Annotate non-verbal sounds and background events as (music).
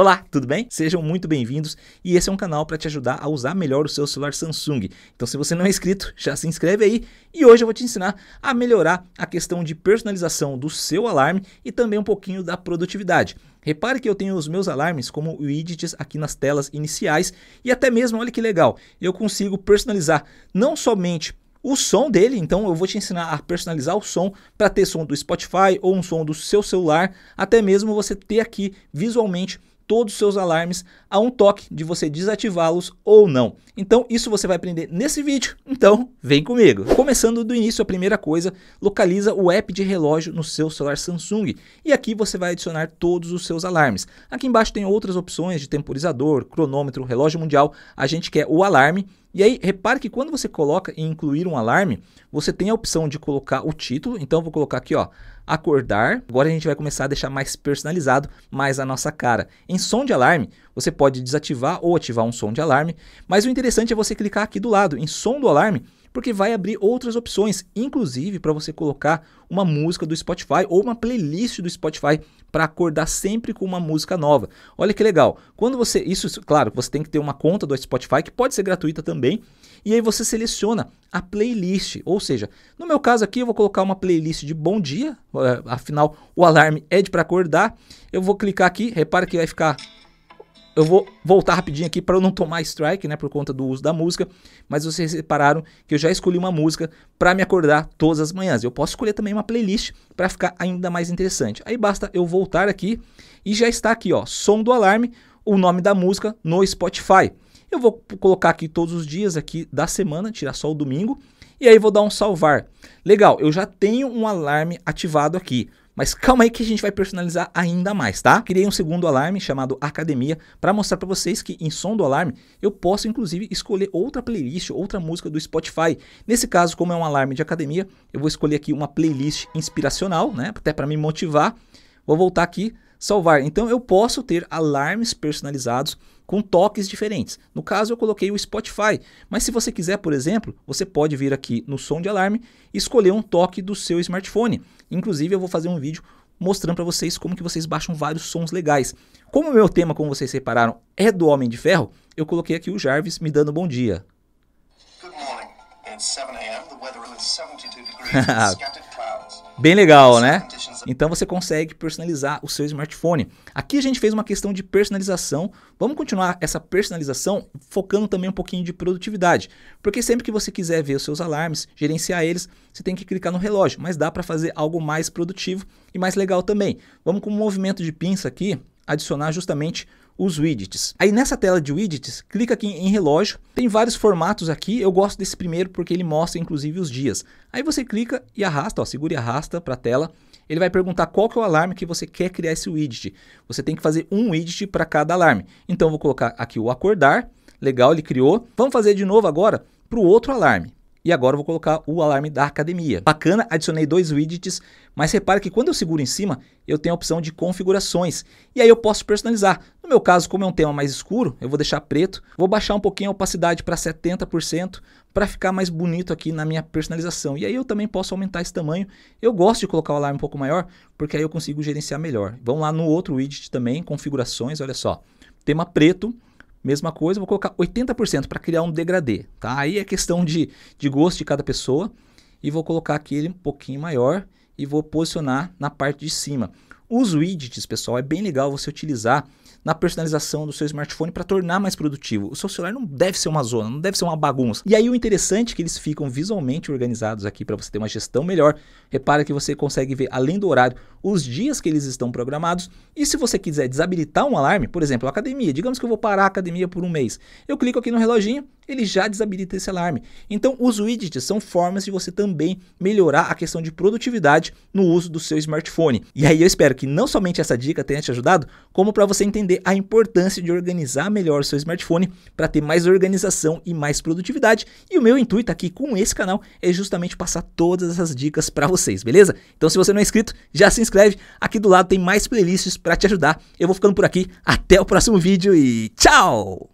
Olá, tudo bem? Sejam muito bem-vindos e esse é um canal para te ajudar a usar melhor o seu celular Samsung. Então, se você não é inscrito, já se inscreve aí e hoje eu vou te ensinar a melhorar a questão de personalização do seu alarme e também um pouquinho da produtividade. Repare que eu tenho os meus alarmes como widgets aqui nas telas iniciais e até mesmo, olha que legal, eu consigo personalizar não somente o som dele, então eu vou te ensinar a personalizar o som para ter som do Spotify ou um som do seu celular, até mesmo você ter aqui visualmente todos os seus alarmes a um toque de você desativá-los ou não. Então, isso você vai aprender nesse vídeo, (laughs) então vem comigo. Começando do início, a primeira coisa, localiza o app de relógio no seu celular Samsung e aqui você vai adicionar todos os seus alarmes. Aqui embaixo tem outras opções de temporizador, cronômetro, relógio mundial, a gente quer o alarme e aí, repare que quando você coloca em incluir um alarme, você tem a opção de colocar o título. Então, eu vou colocar aqui, ó, acordar. Agora a gente vai começar a deixar mais personalizado, mais a nossa cara. Em som de alarme, você pode desativar ou ativar um som de alarme, mas o interessante é você clicar aqui do lado em som do alarme, porque vai abrir outras opções, inclusive para você colocar uma música do Spotify ou uma playlist do Spotify para acordar sempre com uma música nova. Olha que legal. Quando você, isso, claro, você tem que ter uma conta do Spotify que pode ser gratuita também, e aí você seleciona a playlist, ou seja, no meu caso aqui eu vou colocar uma playlist de bom dia, eh, afinal o alarme é de para acordar. Eu vou clicar aqui, repara que vai ficar eu vou voltar rapidinho aqui para eu não tomar strike, né, por conta do uso da música, mas vocês repararam que eu já escolhi uma música para me acordar todas as manhãs. Eu posso escolher também uma playlist para ficar ainda mais interessante. Aí basta eu voltar aqui e já está aqui, ó, som do alarme, o nome da música no Spotify. Eu vou colocar aqui todos os dias aqui da semana, tirar só o domingo, e aí vou dar um salvar. Legal, eu já tenho um alarme ativado aqui. Mas calma aí que a gente vai personalizar ainda mais, tá? Criei um segundo alarme chamado Academia para mostrar para vocês que em som do alarme eu posso inclusive escolher outra playlist, outra música do Spotify. Nesse caso, como é um alarme de academia, eu vou escolher aqui uma playlist inspiracional, né? Até para me motivar. Vou voltar aqui salvar. Então eu posso ter alarmes personalizados com toques diferentes. No caso, eu coloquei o Spotify, mas se você quiser, por exemplo, você pode vir aqui no som de alarme e escolher um toque do seu smartphone. Inclusive, eu vou fazer um vídeo mostrando para vocês como que vocês baixam vários sons legais. Como o meu tema, como vocês repararam, é do Homem de Ferro, eu coloquei aqui o Jarvis me dando bom dia. Good morning. It's 7 a.m. The weather is 72 (laughs) degrees. Bem legal, né? Então você consegue personalizar o seu smartphone. Aqui a gente fez uma questão de personalização. Vamos continuar essa personalização focando também um pouquinho de produtividade. Porque sempre que você quiser ver os seus alarmes, gerenciar eles, você tem que clicar no relógio. Mas dá para fazer algo mais produtivo e mais legal também. Vamos com um movimento de pinça aqui, adicionar justamente os widgets. Aí nessa tela de widgets, clica aqui em relógio. Tem vários formatos aqui. Eu gosto desse primeiro porque ele mostra inclusive os dias. Aí você clica e arrasta, ó, segura e arrasta para a tela. Ele vai perguntar qual que é o alarme que você quer criar esse widget. Você tem que fazer um widget para cada alarme. Então vou colocar aqui o acordar. Legal, ele criou. Vamos fazer de novo agora para o outro alarme e agora vou colocar o alarme da academia. Bacana, adicionei dois widgets, mas repara que quando eu seguro em cima, eu tenho a opção de configurações e aí eu posso personalizar. No meu caso, como é um tema mais escuro, eu vou deixar preto, vou baixar um pouquinho a opacidade para 70% para ficar mais bonito aqui na minha personalização. E aí eu também posso aumentar esse tamanho. Eu gosto de colocar o alarme um pouco maior, porque aí eu consigo gerenciar melhor. Vamos lá no outro widget também, configurações, olha só. Tema preto, Mesma coisa, vou colocar 80% para criar um degradê, tá? Aí é questão de, de gosto de cada pessoa e vou colocar aquele um pouquinho maior e vou posicionar na parte de cima. Os widgets, pessoal, é bem legal você utilizar na personalização do seu smartphone para tornar mais produtivo. O seu celular não deve ser uma zona, não deve ser uma bagunça. E aí o interessante é que eles ficam visualmente organizados aqui para você ter uma gestão melhor. Repara que você consegue ver além do horário os dias que eles estão programados. E se você quiser desabilitar um alarme, por exemplo, academia, digamos que eu vou parar a academia por um mês. Eu clico aqui no reloginho, ele já desabilita esse alarme. Então, os widgets são formas de você também melhorar a questão de produtividade no uso do seu smartphone. E aí eu espero que não somente essa dica tenha te ajudado, como para você entender a importância de organizar melhor seu smartphone para ter mais organização e mais produtividade. E o meu intuito aqui com esse canal é justamente passar todas essas dicas para vocês, beleza? Então se você não é inscrito, já se inscreve. Aqui do lado tem mais playlists para te ajudar. Eu vou ficando por aqui. Até o próximo vídeo e tchau!